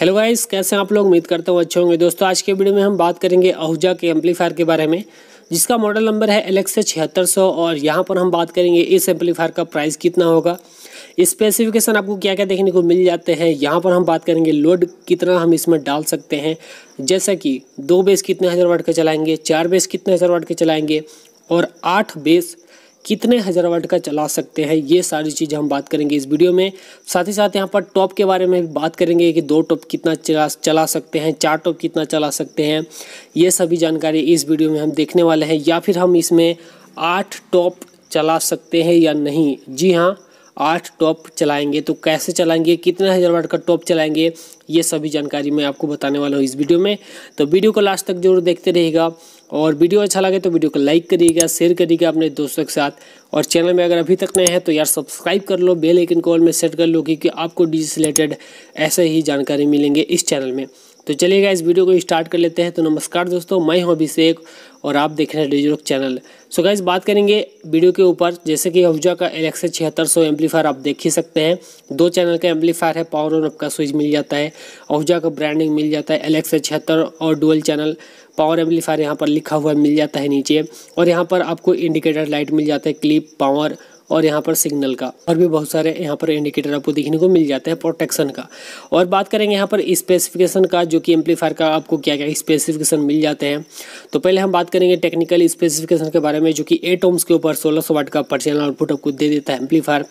hello guys कैसे हैं आप लोग उम्मीद करता हूँ अच्छे होंगे दोस्तों आज के वीडियो में हम बात करेंगे आहूजा के एम्पलीफायर के बारे में जिसका मॉडल नंबर है एल एक्स और यहाँ पर हम बात करेंगे इस एम्पलीफायर का प्राइस कितना होगा स्पेसिफिकेशन आपको क्या क्या देखने को मिल जाते हैं यहाँ पर हम बात करेंगे लोड कितना हम इसमें डाल सकते हैं जैसा कि दो बेस कितने हज़ार वाट के चलाएँगे चार बेस कितने हज़ार वाट के चलाएँगे और आठ बेस कितने हज़ार वाट का चला सकते हैं ये सारी चीज़ हम बात करेंगे इस वीडियो में साथ ही साथ यहाँ पर टॉप के बारे में भी बात करेंगे कि दो टॉप कितना चला चला सकते हैं चार टॉप कितना चला सकते हैं ये सभी जानकारी इस वीडियो में हम देखने वाले हैं या फिर हम इसमें आठ टॉप चला सकते हैं या नहीं जी हाँ आठ टॉप चलाएंगे तो कैसे चलाएंगे कितने हज़ार वाट का टॉप चलाएंगे ये सभी जानकारी मैं आपको बताने वाला हूँ इस वीडियो में तो वीडियो को लास्ट तक जरूर देखते रहेगा और वीडियो अच्छा लगे तो वीडियो को लाइक करिएगा शेयर करिएगा अपने दोस्तों के साथ और चैनल में अगर अभी तक नए हैं तो यार सब्सक्राइब कर लो बेल आइकन कॉल में सेट कर लो क्योंकि आपको डिजिस रिलेटेड ऐसे ही जानकारी मिलेंगे इस चैनल में तो चलिएगा इस वीडियो को स्टार्ट कर लेते हैं तो नमस्कार दोस्तों मैं हूं अभिषेक और आप देख रहे हैं डिजरोक चैनल सो गाइज बात करेंगे वीडियो के ऊपर जैसे कि अफजा का एल एक्स छिहत्तर सौ एम्पलीफायर आप देख ही सकते हैं दो चैनल का एम्पलीफायर है पावर ऑन आपका का स्विच मिल जाता है अफजा का ब्रांडिंग मिल जाता है एल एक्स छिहत्तर और डुअल चैनल पावर एम्पलीफायर यहाँ पर लिखा हुआ मिल जाता है नीचे और यहाँ पर आपको इंडिकेटर लाइट मिल जाता है क्लिप पावर और यहाँ पर सिग्नल का और भी बहुत सारे यहाँ पर इंडिकेटर आपको देखने को मिल जाते हैं प्रोटेक्शन का और बात करेंगे यहाँ पर स्पेसिफिकेशन का जो कि एम्पलीफायर का आपको क्या क्या स्पेसिफिकेशन मिल जाते हैं तो पहले हम बात करेंगे टेक्निकल स्पेसिफिकेशन के बारे में जो कि एट ओम्स के ऊपर सोलह सौ वाट का पर आउटपुट आपको दे देता है एम्पलीफायर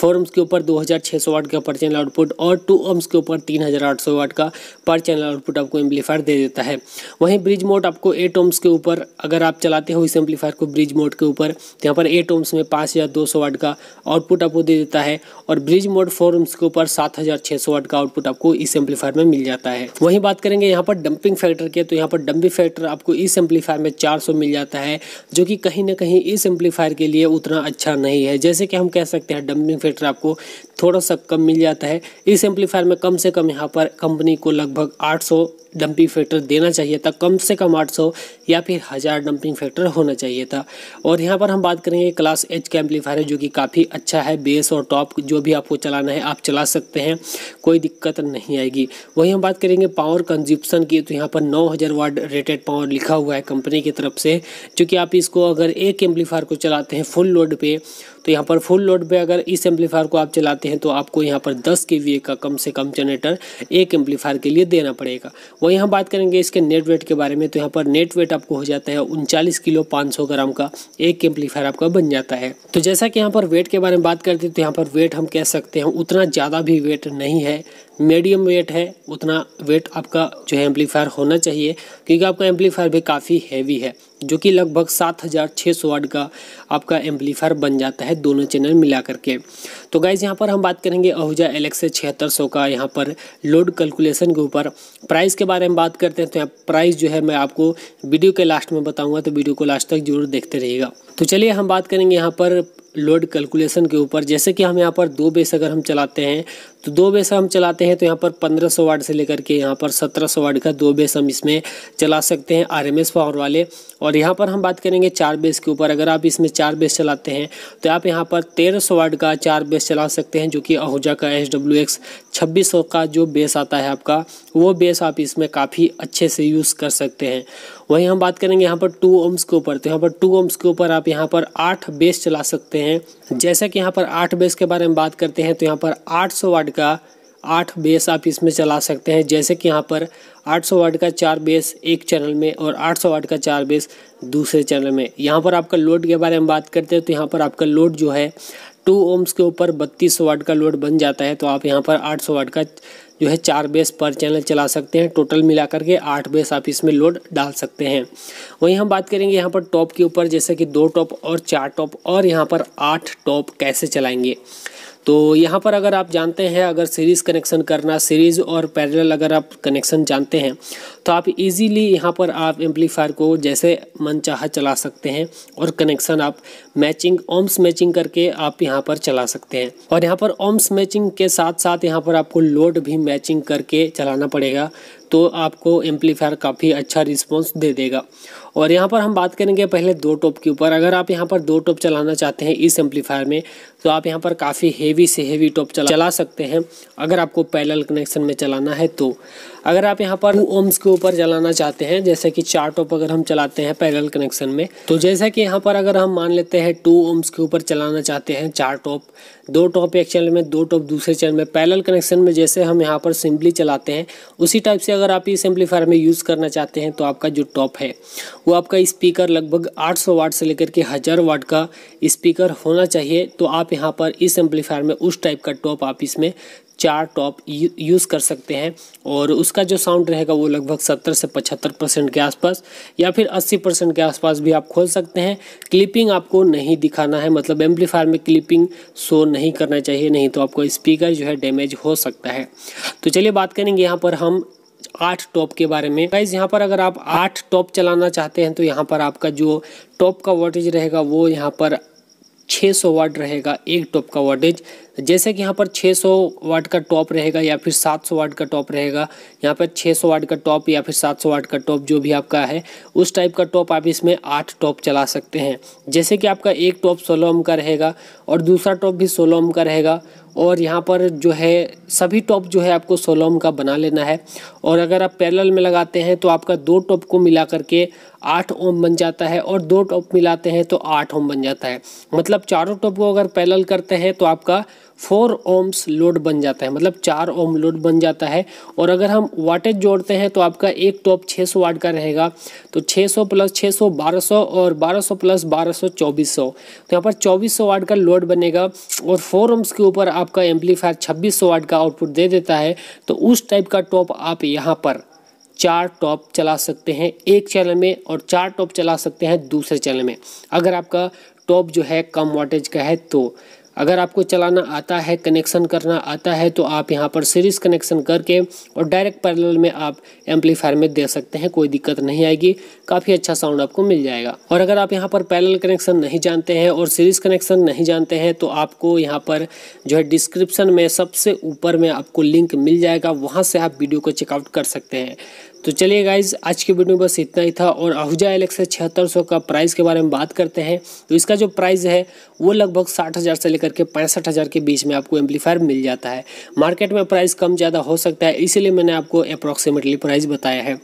फोर ओम्स के ऊपर दो हज़ार छः सौ वाट का पर आउटपुट और टू ओम्स के ऊपर तीन हज़ार आठ सौ वाट का पर आउटपुट आपको एम्पलीफायर दे देता है वहीं ब्रिज मोड आपको एट ओम्स के ऊपर अगर आप चलाते हो इस एम्पलीफायर को ब्रिज मोड के ऊपर तो यहाँ पर एट ओम्स में पाँच हज़ार दो सौ वाट का आउटपुट आपको दे देता है और ब्रिज मोड फॉर्म्स के ऊपर सात हज़ार छह सौ वाट का आउटपुट आपको इस एम्पलीफायर में मिल जाता है वही बात करेंगे यहाँ पर डंपिंग फैक्टर के तो यहाँ पर डंपिंग फैक्टर आपको इस एम्पलीफायर में चार मिल जाता है जो कि कहीं ना कहीं इस एम्पलीफायर के लिए उतना अच्छा नहीं है जैसे कि हम कह सकते हैं डंपिंग फैक्टर आपको थोड़ा सा कम मिल जाता है इस एम्पलीफायर में कम से कम यहाँ पर कंपनी को लगभग आठ डंपिंग फैक्टर देना चाहिए था कम से कम 800 या फिर हज़ार डंपिंग फैक्टर होना चाहिए था और यहाँ पर हम बात करेंगे क्लास एच के एम्पलीफायर है जो कि काफ़ी अच्छा है बेस और टॉप जो भी आपको चलाना है आप चला सकते हैं कोई दिक्कत नहीं आएगी वहीं हम बात करेंगे पावर कंज्यूप्सन की तो यहाँ पर नौ हज़ार वाट रेटेड पावर लिखा हुआ है कंपनी की तरफ से जो कि आप इसको अगर एक एम्पलीफायर को चलाते हैं फुल लोड पर तो यहाँ पर फुल लोड पे अगर इस एम्पलीफायर को आप चलाते हैं तो आपको यहाँ पर दस के का कम से कम जनरेटर एक एम्पलीफायर के लिए देना पड़ेगा वही हम बात करेंगे इसके नेट वेट के बारे में तो यहाँ पर नेट वेट आपको हो जाता है उनचालीस किलो पाँच ग्राम का एक एम्पलीफायर आपका बन जाता है तो जैसा कि यहाँ पर वेट के बारे में बात करते हैं तो यहाँ पर वेट हम कह सकते हैं उतना ज़्यादा भी वेट नहीं है मीडियम वेट है उतना वेट आपका जो है एम्पलीफायर होना चाहिए क्योंकि आपका एम्पलीफायर भी काफ़ी हैवी है जो कि लगभग सात हज़ार छः सौ वाट का आपका एम्पलीफायर बन जाता है दोनों चैनल मिला करके तो गाइज यहाँ पर हम बात करेंगे अहूजा एल एक्स छिहत्तर सौ का यहाँ पर लोड कैलकुलेशन के ऊपर प्राइस के बारे में बात करते हैं तो यहाँ प्राइस जो है मैं आपको वीडियो के लास्ट में बताऊँगा तो वीडियो को लास्ट तक जरूर देखते रहिएगा तो चलिए हम बात करेंगे यहाँ पर लोड कैलकुलेशन के ऊपर जैसे कि हम यहाँ पर दो बेस अगर हम चलाते हैं तो दो बेस हम चलाते हैं तो यहाँ पर पंद्रह सौ वाट से लेकर के यहाँ पर सत्रह सौ वाट का दो बेस हम इसमें चला सकते हैं आर एम एस पावर वाले और यहाँ पर हम बात करेंगे चार बेस के ऊपर अगर आप इसमें चार बेस चलाते हैं तो आप यहाँ पर तेरह सौ वाट का चार बेस चला सकते हैं जो कि आहूजा का एच डब्ल्यू एक्स छब्बीस सौ का जो बेस आता है आपका वो बेस आप इसमें काफ़ी अच्छे से यूज़ कर सकते हैं वहीं हम बात करेंगे यहाँ पर टू ओम्स के ऊपर तो यहाँ पर टू ओम्स के ऊपर आप यहाँ पर आठ बेस चला सकते हैं जैसा कि यहाँ पर आठ बेस के बारे में बात करते हैं तो यहाँ पर आठ सौ वाट का आठ बेस आप इसमें चला सकते हैं जैसे कि यहाँ पर आठ सौ वाट का चार बेस एक चैनल में और आठ सौ वाट का चार बेस दूसरे चैनल में यहाँ पर आपका लोड के बारे में बात करते हैं तो यहाँ पर आपका लोड जो है टू ओम्स के ऊपर बत्तीस सौ वाट का लोड बन जाता है तो आप यहाँ पर आठ सौ वाट का जो है चार बेस पर चैनल चला सकते हैं टोटल मिला करके आठ बेस आप इसमें लोड डाल सकते हैं वहीं हम बात करेंगे यहाँ पर टॉप के ऊपर जैसे कि दो टॉप और चार टॉप और यहाँ पर आठ टॉप कैसे चलाएंगे तो यहाँ पर अगर आप जानते हैं अगर सीरीज़ कनेक्शन करना सीरीज़ और पैरेलल अगर आप कनेक्शन जानते हैं तो आप इजीली यहाँ पर आप एम्पलीफायर को जैसे मन चाह चला सकते हैं और कनेक्शन आप मैचिंग ओम्स मैचिंग करके आप यहाँ पर चला सकते हैं और यहाँ पर ओम्स मैचिंग के साथ साथ यहाँ पर आपको लोड भी मैचिंग करके चलाना पड़ेगा तो आपको एम्पलीफायर काफ़ी अच्छा रिस्पॉन्स दे देगा और यहाँ पर हम बात करेंगे पहले दो टॉप के ऊपर अगर आप यहाँ पर दो टॉप चलाना चाहते हैं इस एम्पलीफायर में तो आप यहाँ पर काफ़ी हेवी से हेवी टॉप चला सकते हैं अगर आपको पैरल कनेक्शन में चलाना है तो अगर आप यहाँ पर ओम्स के ऊपर चलाना चाहते हैं जैसे कि चार टॉप अगर हम चलाते हैं पैरल कनेक्शन में तो जैसा कि यहाँ पर अगर हम मान लेते हैं टू ओम्स के ऊपर चलाना चाहते हैं चार टॉप दो टॉप एक चैनल में दो टॉप दूसरे चैनल में पैरल कनेक्शन में जैसे हम यहाँ पर सिंपली चलाते हैं उसी टाइप से अगर आप इस एम्पलीफायर में यूज़ करना चाहते हैं तो आपका जो टॉप है वो आपका स्पीकर लगभग सौ वाट से लेकर के हज़ार वाट का स्पीकर होना चाहिए तो आप यहाँ पर इस एम्पलीफायर में उस टाइप का टॉप आप इसमें चार टॉप यूज़ कर सकते हैं और उसका जो साउंड रहेगा वो लगभग सत्तर से पचहत्तर परसेंट के आसपास या फिर अस्सी परसेंट के आसपास भी आप खोल सकते हैं क्लिपिंग आपको नहीं दिखाना है मतलब एम्पलीफायर में क्लिपिंग शो नहीं करना चाहिए नहीं तो आपका स्पीकर जो है डैमेज हो सकता है तो चलिए बात करेंगे यहाँ पर हम आठ टॉप के बारे में गाइज यहाँ पर अगर आप आठ टॉप चलाना चाहते हैं तो यहाँ पर आपका जो टॉप का वोल्टेज रहेगा वो यहाँ पर 600 वाट रहेगा एक टॉप का वोल्टेज जैसे कि यहाँ पर 600 वाट का टॉप रहेगा या फिर 700 वाट का टॉप रहेगा यहाँ पर 600 वाट का टॉप या फिर 700 वाट का टॉप जो भी आपका है उस टाइप का टॉप आप इसमें आठ टॉप चला सकते हैं जैसे कि आपका एक टॉप सोलह ओम का रहेगा और दूसरा टॉप भी सोलह ओम का रहेगा और यहाँ पर जो है सभी टॉप जो है आपको सोलोम का बना लेना है और अगर आप पैरेलल में लगाते हैं तो आपका दो टॉप को मिला करके आठ ओम बन जाता है और दो टॉप मिलाते हैं तो आठ ओम बन जाता है मतलब चारों टॉप को अगर पैरेलल करते हैं तो आपका फोर ओम्स लोड बन जाता है मतलब चार ओम लोड बन जाता है और अगर हम वाटेज जोड़ते हैं तो आपका एक टॉप तो 600 वाट का रहेगा तो 600 प्लस 600 1200 और 1200 प्लस 1200 2400 तो यहाँ पर 2400 वाट का लोड बनेगा और फोर ओम्स के ऊपर आपका एम्पलीफायर 2600 वाट का आउटपुट दे देता है तो उस टाइप का टॉप आप यहाँ पर चार टॉप चला सकते हैं एक चैनल में और चार टॉप चला सकते हैं दूसरे चैनल में अगर आपका टॉप जो है कम वाटेज का है तो अगर आपको चलाना आता है कनेक्शन करना आता है तो आप यहाँ पर सीरीज कनेक्शन करके और डायरेक्ट पैरेलल में आप एम्पलीफायर में दे सकते हैं कोई दिक्कत नहीं आएगी काफ़ी अच्छा साउंड आपको मिल जाएगा और अगर आप यहाँ पर पैरेलल कनेक्शन नहीं जानते हैं और सीरीज कनेक्शन नहीं जानते हैं तो आपको यहाँ पर जो है डिस्क्रिप्शन में सबसे ऊपर में आपको लिंक मिल जाएगा वहाँ से आप वीडियो को चेकआउट कर सकते हैं तो चलिए गाइज आज की वीडियो में बस इतना ही था और आहूजा एलेक्स छिहत्तर सौ का प्राइस के बारे में बात करते हैं तो इसका जो प्राइस है वो लगभग साठ हज़ार से लेकर के पैंसठ हज़ार के बीच में आपको एम्पलीफायर मिल जाता है मार्केट में प्राइस कम ज़्यादा हो सकता है इसीलिए मैंने आपको अप्रॉक्सीमेटली प्राइस बताया है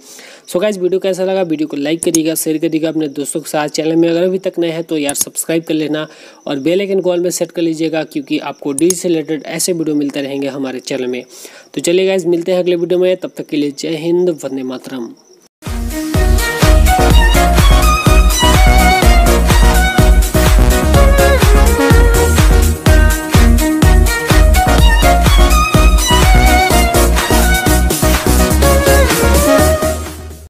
सो गाइज वीडियो कैसा लगा वीडियो को लाइक करिएगा शेयर करिएगा अपने दोस्तों के साथ चैनल में अगर अभी तक नए हैं तो यार सब्सक्राइब कर लेना और बेल बेलाइकन कॉल में सेट कर लीजिएगा क्योंकि आपको डी से रिलेटेड ऐसे वीडियो मिलते रहेंगे हमारे चैनल में तो चलिए गाइज मिलते हैं अगले वीडियो में तब तक के लिए जय हिंद वंदे मातरम